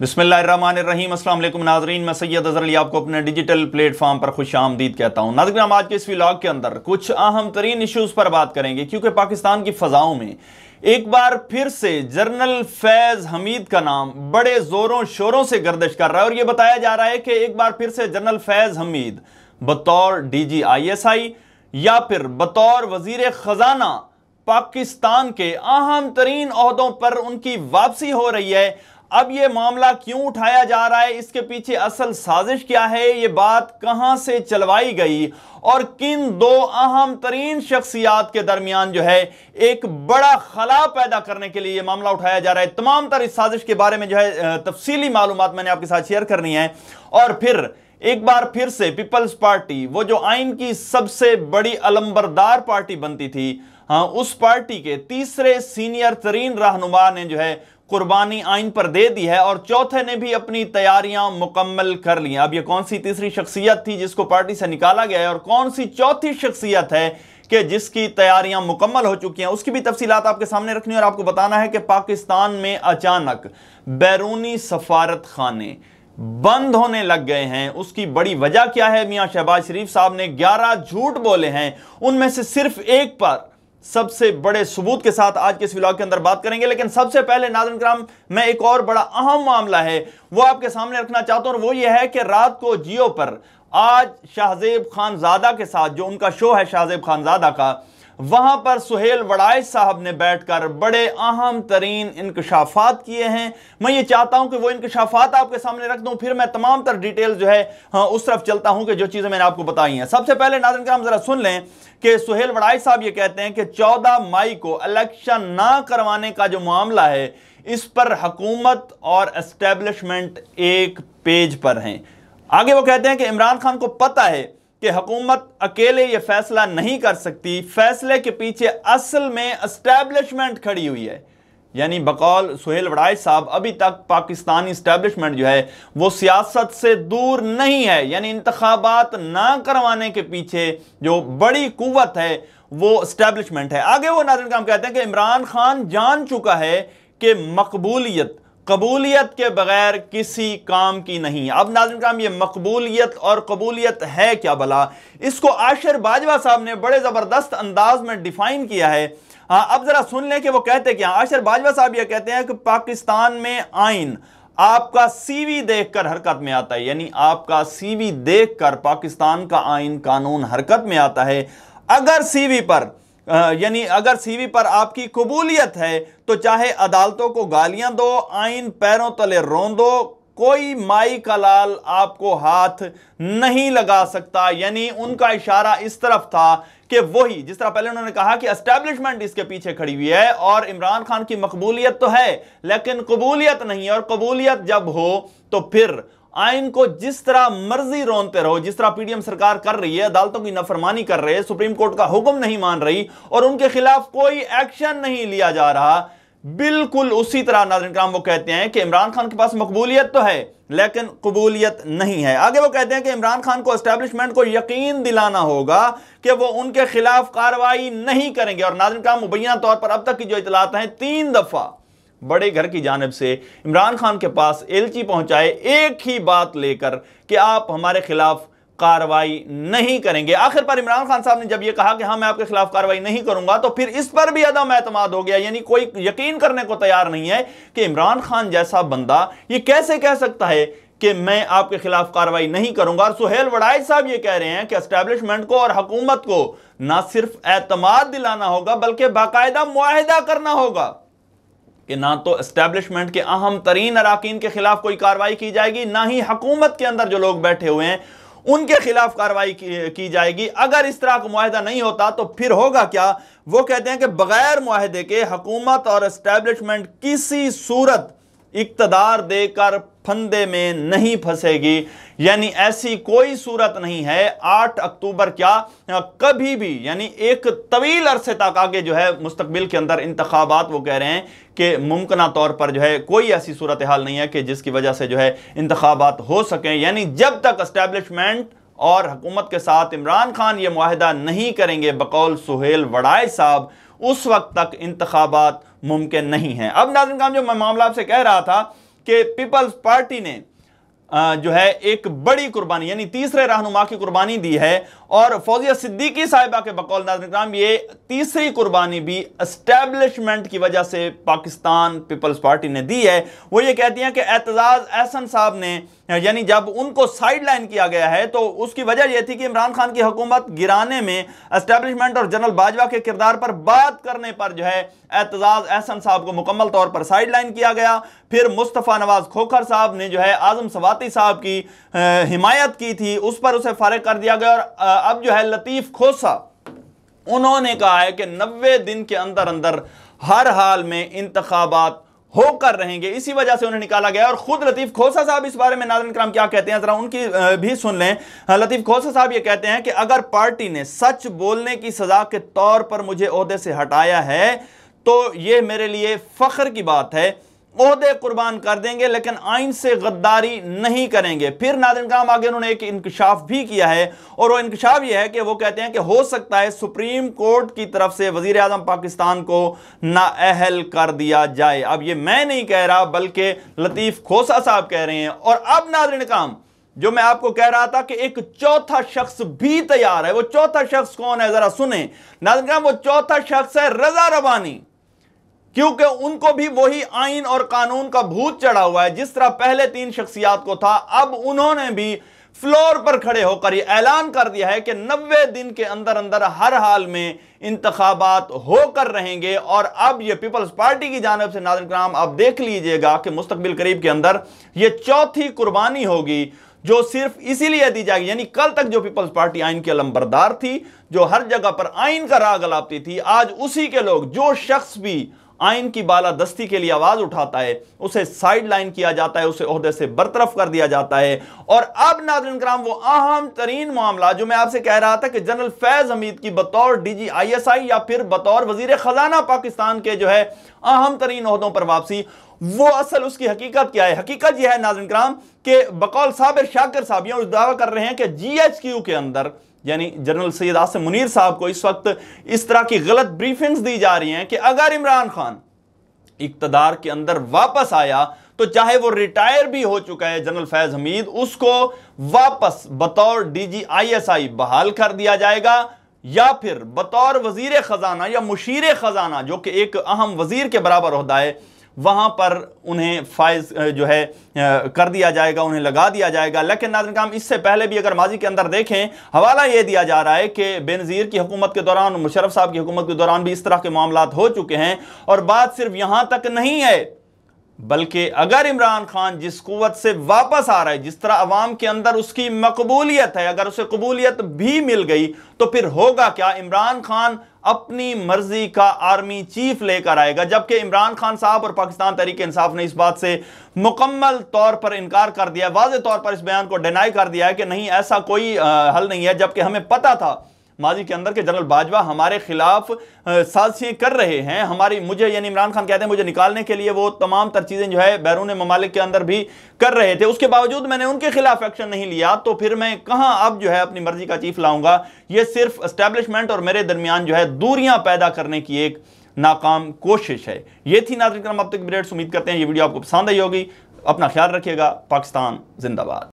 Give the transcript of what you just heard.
बिसमीम अल्लाम नाजरीन मैं सैयद अजर अली आपको अपने डिजिटल प्लेटफॉर्म पर खुश आमदीद कहता हूँ नाजरीन हम आज के इस व्लॉग के अंदर कुछ अहम तरीन इशूज़ पर बात करेंगे क्योंकि पाकिस्तान की फ़ज़ाओं में एक बार फिर से जनरल फैज़ हमीद का नाम बड़े ज़ोरों शोरों से गर्दिश कर रहा है और ये बताया जा रहा है कि एक बार फिर से जनरल फैज़ हमीद बतौर D G I S I या फिर बतौर वजीर ख़जाना पाकिस्तान के अहम तरीन अहदों पर उनकी वापसी हो रही है अब ये मामला क्यों उठाया जा रहा है इसके पीछे असल साजिश क्या है ये बात कहां से चलवाई गई और किन दो अहम तरीन शख्सियात के दरमियान जो है एक बड़ा खला पैदा करने के लिए यह मामला उठाया जा रहा है तमाम तर इस साजिश के बारे में जो है तफसीली मालूम मैंने आपके साथ शेयर करनी है और फिर एक बार फिर से पीपल्स पार्टी वो जो आइन की सबसे बड़ी अलंबरदार पार्टी बनती थी हाँ उस पार्टी के तीसरे सीनियर तरीन रहनुमा ने जो है कुर्बानी आइन पर दे दी है और चौथे ने भी अपनी तैयारियां मुकम्मल कर ली अब ये कौन सी तीसरी शख्सियत थी जिसको पार्टी से निकाला गया है और कौन सी चौथी शख्सियत है कि जिसकी तैयारियां मुकम्मल हो चुकी हैं उसकी भी तफसीत आपके सामने रखनी और आपको बताना है कि पाकिस्तान में अचानक बैरूनी सफारत खाने बंद होने लग गए हैं उसकी बड़ी वजह क्या है मियां शहबाज शरीफ साहब ने 11 झूठ बोले हैं उनमें से सिर्फ एक पर सबसे बड़े सबूत के साथ आज के इस व्लॉग के अंदर बात करेंगे लेकिन सबसे पहले नाजन क्राम में एक और बड़ा अहम मामला है वो आपके सामने रखना चाहता हूं और वो ये है कि रात को जियो पर आज शाहजेब खान ज्यादा के साथ जो उनका शो है शाहजेब खानजादा का वहां पर सुहेल वड़ाइज साहब ने बैठकर बड़े अहम तरीन इंकशाफात किए हैं मैं ये चाहता हूं कि वो इंकशाफात आपके सामने रख दूं फिर मैं तमाम तर डिटेल जो है हाँ, उस तरफ चलता हूं कि जो चीज़ें मैंने आपको बताई हैं सबसे पहले नाजन हम जरा सुन लें कि सुहेल वड़ाइज साहब ये कहते हैं कि चौदह मई को इलेक्शन ना करवाने का जो मामला है इस पर हकूमत और इस्टेब्लिशमेंट एक पेज पर हैं आगे वो कहते हैं कि इमरान खान को पता है कि हुकूमत अकेले ये फैसला नहीं कर सकती फैसले के पीछे असल में इस्टैब्लिशमेंट खड़ी हुई है यानी बकौल सुहेल वड़ाए साहब अभी तक पाकिस्तानी इस्टैब्लिशमेंट जो है वो सियासत से दूर नहीं है यानी इंतबात ना करवाने के पीछे जो बड़ी कुवत है वो इस्टैब्लिशमेंट है आगे वो नाजन काम कहते हैं कि इमरान खान जान चुका है कि मकबूलियत कबूलियत के बगैर किसी काम की नहीं अब नाजन काम ये मकबूलियत और कबूलियत है क्या भला इसको आशर बाजवा साहब ने बड़े ज़बरदस्त अंदाज में डिफाइन किया है हाँ अब ज़रा सुन लें कि वो कहते क्या आशर बाजवा साहब ये कहते हैं कि पाकिस्तान में आइन आपका सीवी देखकर हरकत में आता है यानी आपका सीवी देखकर पाकिस्तान का आइन कानून हरकत में आता है अगर सीवी पर यानी अगर सीवी पर आपकी कबूलियत है तो चाहे अदालतों को गालियां दो आइन पैरों तले रोंदो दो कोई माई का लाल आपको हाथ नहीं लगा सकता यानी उनका इशारा इस तरफ था कि वही जिस तरह पहले उन्होंने कहा कि एस्टेब्लिशमेंट इसके पीछे खड़ी हुई है और इमरान खान की मकबूलियत तो है लेकिन कबूलियत नहीं और कबूलियत जब हो तो फिर आइन को जिस तरह मर्जी रोनते रहो जिस तरह पीडीएम सरकार कर रही है अदालतों की नफरमानी कर रहे सुप्रीम कोर्ट का हुक्म नहीं मान रही और उनके खिलाफ कोई एक्शन नहीं लिया जा रहा बिल्कुल उसी तरह नाजन कराम वो कहते हैं कि इमरान खान के पास मकबूलियत तो है लेकिन कबूलियत नहीं है आगे वो कहते हैं कि इमरान खान को एस्टेब्लिशमेंट को यकीन दिलाना होगा कि वो उनके खिलाफ कार्रवाई नहीं करेंगे और नाजन कराम मुबैया तौर पर अब तक की जो इतलात हैं तीन दफा बड़े घर की जानब से इमरान खान के पास एलची पहुंचाए एक ही बात लेकर कि आप हमारे खिलाफ कार्रवाई नहीं करेंगे आखिर पर इमरान खान साहब ने जब यह कहा कि हाँ मैं आपके खिलाफ कार्रवाई नहीं करूंगा तो फिर इस पर भी अदम एतमाद हो गया यानी कोई यकीन करने को तैयार नहीं है कि इमरान खान जैसा बंदा ये कैसे कह सकता है कि मैं आपके खिलाफ कार्रवाई नहीं करूंगा और सुहेल वड़ाई साहब ये कह रहे हैं कि एस्टेब्लिशमेंट को और हुकूमत को ना सिर्फ एतमाद दिलाना होगा बल्कि बाकायदा मुहिदा करना होगा कि ना तो इस्टेब्लिशमेंट के अहम तरीन अरकान के खिलाफ कोई कार्रवाई की जाएगी ना ही हकूमत के अंदर जो लोग बैठे हुए हैं उनके खिलाफ कार्रवाई की, की जाएगी अगर इस तरह का माहदा नहीं होता तो फिर होगा क्या वो कहते हैं कि बगैर माहदे के हकूमत और इस्टेब्लिशमेंट किसी सूरत इकतदार देकर फंदे में नहीं फंसेगी यानी ऐसी कोई सूरत नहीं है आठ अक्टूबर क्या कभी भी यानी एक तवील अरसे तक आगे जो है मुस्तबिल के अंदर इंतबात वो कह रहे हैं कि मुमकिन तौर पर जो है कोई ऐसी सूरत हाल नहीं है कि जिसकी वजह से जो है इंतबात हो सकें यानी जब तक इस्टेबलिशमेंट और हुकूमत के साथ इमरान खान ये माहदा नहीं करेंगे बकौल सुहेल वड़ाए साहब उस वक्त तक इंतबात मुमकिन नहीं है अब नाजिन खान जो मैं मामला आपसे कह रहा था कि पीपल्स पार्टी ने जो है एक बड़ी कुर्बानी यानी तीसरे रहनुमा की कुर्बानी दी है और फौजिया सिद्दीकी साहिबा के बकौल नाजराम ये तीसरी कुर्बानी भी इस्टेब्लिशमेंट की वजह से पाकिस्तान पीपल्स पार्टी ने दी है वो ये कहती हैं कि एतजाज़ एहसन साहब ने यानी जब उनको साइड लाइन किया गया है तो उसकी वजह यह थी कि इमरान खान की हुकूमत गिराने में इस्टेब्लिशमेंट और जनरल बाजवा के किरदार पर बात करने पर जो है एतजाज़ एहसन साहब को मुकम्मल तौर पर साइड लाइन किया गया फिर मुस्तफ़ा नवाज़ खोखर साहब ने जो है आज़म सवाती साहब की हिमायत की थी उस पर उसे फारग कर दिया गया और अब जो है लतीफ़ खोसा उन्होंने कहा है कि नब्बे दिन के अंदर अंदर हर हाल में इंतबात होकर रहेंगे इसी वजह से उन्हें निकाला गया और खुद लतीफ़ खोसा साहब इस बारे में नाजन कराम क्या कहते हैं जरा उनकी भी सुन लें हाँ, लतीफ़ खोसा साहब ये कहते हैं कि अगर पार्टी ने सच बोलने की सज़ा के तौर पर मुझे अहदे से हटाया है तो ये मेरे लिए फ़ख्र की बात है अहदे कुर्बान कर देंगे लेकिन आइन से गद्दारी नहीं करेंगे फिर नादिन काम आगे उन्होंने एक इंकशाफ भी किया है और वह इंकशाफ यह है कि वह कहते हैं कि हो सकता है सुप्रीम कोर्ट की तरफ से वजीर अजम पाकिस्तान को नाअहल कर दिया जाए अब यह मैं नहीं कह रहा बल्कि लतीफ़ खोसा साहब कह रहे हैं और अब नादिन काम जो मैं आपको कह रहा था कि एक चौथा शख्स भी तैयार है वो चौथा शख्स कौन है जरा सुने नाजन वो चौथा शख्स है रजा रवानी क्योंकि उनको भी वही आइन और कानून का भूत चढ़ा हुआ है जिस तरह पहले तीन शख्सियात को था अब उन्होंने भी फ्लोर पर खड़े होकर यह ऐलान कर दिया है कि नब्बे दिन के अंदर अंदर हर हाल में इंतबात होकर रहेंगे और अब यह पीपल्स पार्टी की जानब से नाजर कराम आप देख लीजिएगा कि मुस्तबिल करीब के अंदर यह चौथी कुर्बानी होगी जो सिर्फ इसीलिए दी जाएगी यानी कल तक जो पीपल्स पार्टी आइन की अलम्बरदार थी जो हर जगह पर आइन का राग अलापती थी आज उसी के लोग जो शख्स भी आइन की बालादस्ती के लिए आवाज उठाता है उसे साइड लाइन किया जाता है उसे अहदे से बरतरफ कर दिया जाता है और अब नाजरन कराम वो अहम तरीन मामला जो मैं आपसे कह रहा था कि जनरल फैज हमीद की बतौर D G I S I या फिर बतौर वजीर खजाना पाकिस्तान के जो है अहम तरीन अहदों पर वापसी वो असल उसकी हकीकत क्या है हकीकत यह है नाजन कराम के बकौल साबिर शाकर साहब यह दावा कर रहे हैं कि जी एच क्यू के अंदर यानी जनरल सैयद आसिम मुनीर साहब को इस वक्त इस तरह की गलत ब्रीफिंग्स दी जा रही हैं कि अगर इमरान खान इकतदार के अंदर वापस आया तो चाहे वो रिटायर भी हो चुका है जनरल फैज हमीद उसको वापस बतौर डीजीआईएसआई बहाल कर दिया जाएगा या फिर बतौर वजीर खजाना या मुशीर खजाना जो कि एक अहम वजीर के बराबर होता है वहाँ पर उन्हें फाइज जो है कर दिया जाएगा उन्हें लगा दिया जाएगा लेकिन नाजन काम इससे पहले भी अगर माजी के अंदर देखें हवाला यह दिया जा रहा है कि बेनज़ीर की हुकूमत के दौरान मुशरफ साहब की हुकूमत के दौरान भी इस तरह के मामला हो चुके हैं और बात सिर्फ यहाँ तक नहीं है बल्कि अगर इमरान खान जिस कुत से वापस आ रहा है जिस तरह अवाम के अंदर उसकी मकबूलियत है अगर उसे कबूलियत भी मिल गई तो फिर होगा क्या इमरान खान अपनी मर्जी का आर्मी चीफ लेकर आएगा जबकि इमरान खान साहब और पाकिस्तान तरीके इंसाफ ने इस बात से मुकम्मल तौर पर इनकार कर दिया वाज तौर पर इस बयान को डिनाई कर दिया है कि नहीं ऐसा कोई हल नहीं है जबकि हमें पता था माजी के अंदर के जनरल बाजवा हमारे खिलाफ साजिशें कर रहे हैं हमारी मुझे यानी इमरान खान कहते हैं मुझे निकालने के लिए वो तमाम तर चीज़ें जो है बैरून ममालिक के अंदर भी कर रहे थे उसके बावजूद मैंने उनके खिलाफ एक्शन नहीं लिया तो फिर मैं कहाँ अब जो है अपनी मर्जी का चीफ लाऊंगा ये सिर्फ इस्टेब्लिशमेंट और मेरे दरमियान जो है दूरियां पैदा करने की एक नाकाम कोशिश है ये थी नाजरिक्रम अब तक ब्रेड्स उम्मीद करते हैं ये वीडियो आपको पसंद आई होगी अपना ख्याल रखिएगा पाकिस्तान जिंदाबाद